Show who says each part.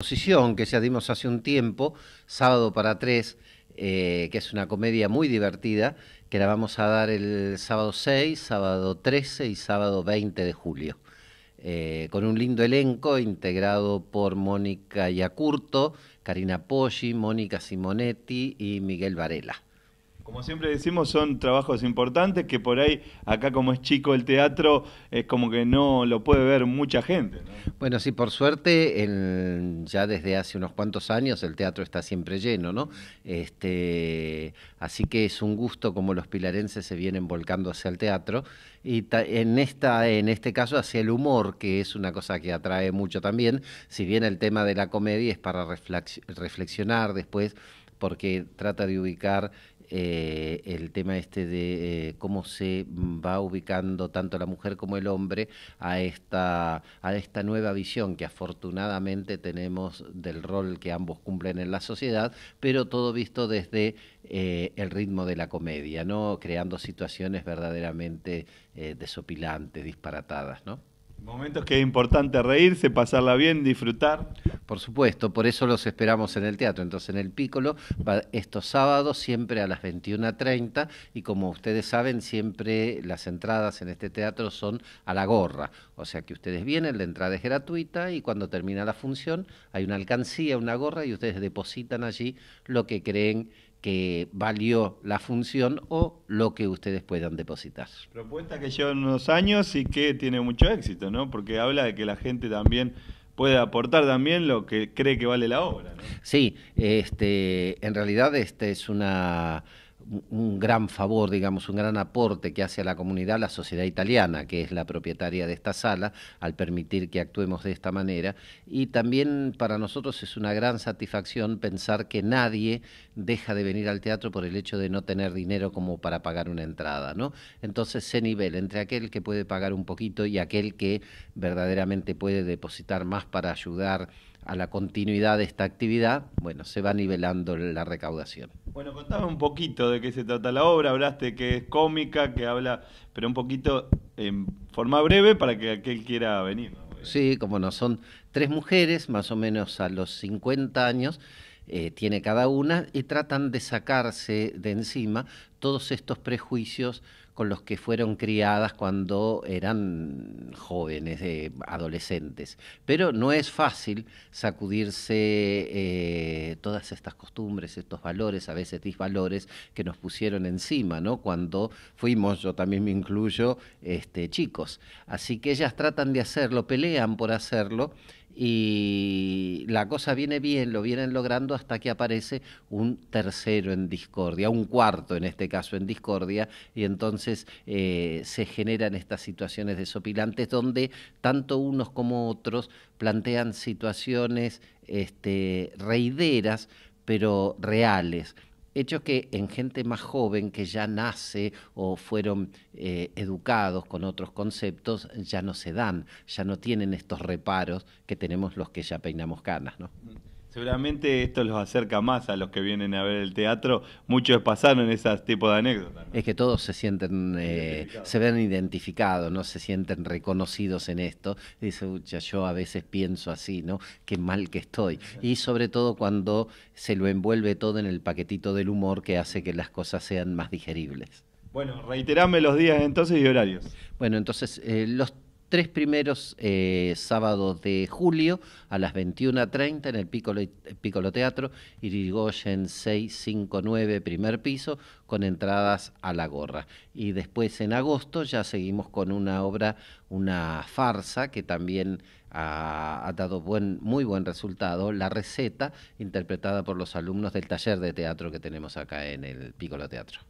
Speaker 1: ...posición que ya dimos hace un tiempo, Sábado para Tres, eh, que es una comedia muy divertida, que la vamos a dar el sábado 6, sábado 13 y sábado 20 de julio, eh, con un lindo elenco integrado por Mónica Iacurto, Karina Poggi, Mónica Simonetti y Miguel Varela.
Speaker 2: Como siempre decimos, son trabajos importantes que por ahí, acá como es chico el teatro,
Speaker 1: es como que no lo puede ver mucha gente. Bueno, sí, por suerte, ya desde hace unos cuantos años el teatro está siempre lleno, ¿no? Este, así que es un gusto como los pilarenses se vienen volcando hacia el teatro y en, esta, en este caso hacia el humor, que es una cosa que atrae mucho también, si bien el tema de la comedia es para reflexionar después porque trata de ubicar eh, el tema este de eh, cómo se va ubicando tanto la mujer como el hombre a esta, a esta nueva visión que afortunadamente tenemos del rol que ambos cumplen en la sociedad, pero todo visto desde eh, el ritmo de la comedia, ¿no? creando situaciones verdaderamente desopilantes, disparatadas. ¿no? Momentos que es importante reírse, pasarla bien, disfrutar. Por supuesto, por eso los esperamos en el teatro. Entonces, en el Pícolo, estos sábados, siempre a las 21.30. Y como ustedes saben, siempre las entradas en este teatro son a la gorra. O sea que ustedes vienen, la entrada es gratuita y cuando termina la función, hay una alcancía, una gorra y ustedes depositan allí lo que creen que valió la función o lo que ustedes puedan depositar. Propuesta
Speaker 2: que lleva unos años y que tiene mucho éxito, ¿no? Porque habla de que la gente también puede aportar también lo que
Speaker 1: cree que vale la obra. ¿no? Sí, este, en realidad esta es una un gran favor, digamos, un gran aporte que hace a la comunidad la sociedad italiana, que es la propietaria de esta sala, al permitir que actuemos de esta manera. Y también para nosotros es una gran satisfacción pensar que nadie deja de venir al teatro por el hecho de no tener dinero como para pagar una entrada, ¿no? Entonces se nivela entre aquel que puede pagar un poquito y aquel que verdaderamente puede depositar más para ayudar a la continuidad de esta actividad, bueno, se va nivelando la recaudación.
Speaker 2: Bueno, contame un poquito de qué se trata la obra. Hablaste que es cómica, que habla, pero un poquito en forma
Speaker 1: breve para que aquel quiera venir. Sí, como no, son tres mujeres, más o menos a los 50 años, eh, tiene cada una y tratan de sacarse de encima todos estos prejuicios con los que fueron criadas cuando eran jóvenes, eh, adolescentes. Pero no es fácil sacudirse eh, todas estas costumbres, estos valores, a veces disvalores, que nos pusieron encima, ¿no? Cuando fuimos, yo también me incluyo, este, chicos. Así que ellas tratan de hacerlo, pelean por hacerlo y la cosa viene bien, lo vienen logrando hasta que aparece un tercero en discordia, un cuarto en este caso en discordia, y entonces eh, se generan estas situaciones desopilantes donde tanto unos como otros plantean situaciones este, reideras, pero reales. Hecho que en gente más joven que ya nace o fueron eh, educados con otros conceptos ya no se dan, ya no tienen estos reparos que tenemos los que ya peinamos canas. ¿no? Mm.
Speaker 2: Seguramente esto los acerca más a los que vienen a ver el teatro. Muchos pasaron
Speaker 1: ese tipo de anécdotas. Es que todos se sienten, eh, se ven identificados, no se sienten reconocidos en esto. dice, yo a veces pienso así, ¿no? Qué mal que estoy. Y sobre todo cuando se lo envuelve todo en el paquetito del humor que hace que las cosas sean más digeribles.
Speaker 2: Bueno, reiterame los días
Speaker 1: entonces y horarios. Bueno, entonces eh, los tres primeros eh, sábados de julio a las 21.30 en el Piccolo, eh, Teatro, Irigoyen 659, primer piso, con entradas a la gorra. Y después en agosto ya seguimos con una obra, una farsa que también ha, dado buen, muy buen resultado, La Receta, interpretada por los alumnos del taller de teatro que tenemos acá en el Piccolo Teatro.